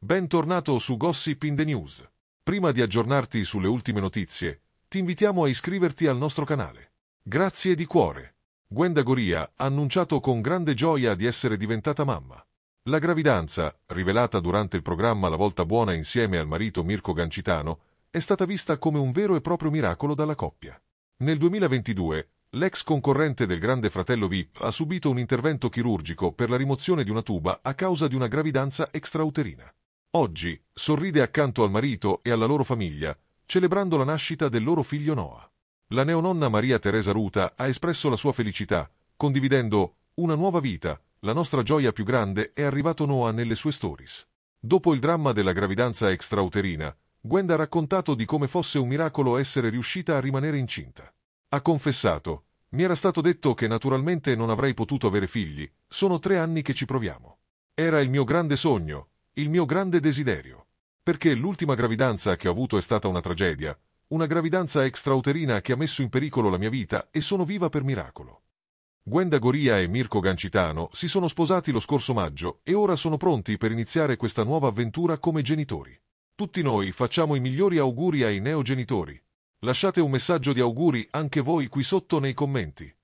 Bentornato su Gossip in the News. Prima di aggiornarti sulle ultime notizie, ti invitiamo a iscriverti al nostro canale. Grazie di cuore. Gwenda Goria ha annunciato con grande gioia di essere diventata mamma. La gravidanza, rivelata durante il programma La Volta Buona insieme al marito Mirko Gancitano, è stata vista come un vero e proprio miracolo dalla coppia. Nel 2022, l'ex concorrente del Grande Fratello VIP ha subito un intervento chirurgico per la rimozione di una tuba a causa di una gravidanza extrauterina. Oggi sorride accanto al marito e alla loro famiglia, celebrando la nascita del loro figlio Noah. La neononna Maria Teresa Ruta ha espresso la sua felicità, condividendo una nuova vita, la nostra gioia più grande è arrivato Noah nelle sue stories. Dopo il dramma della gravidanza extrauterina, Gwenda ha raccontato di come fosse un miracolo essere riuscita a rimanere incinta. Ha confessato, mi era stato detto che naturalmente non avrei potuto avere figli, sono tre anni che ci proviamo. Era il mio grande sogno, il mio grande desiderio. Perché l'ultima gravidanza che ho avuto è stata una tragedia, una gravidanza extrauterina che ha messo in pericolo la mia vita e sono viva per miracolo. Gwenda Goria e Mirko Gancitano si sono sposati lo scorso maggio e ora sono pronti per iniziare questa nuova avventura come genitori. Tutti noi facciamo i migliori auguri ai neogenitori. Lasciate un messaggio di auguri anche voi qui sotto nei commenti.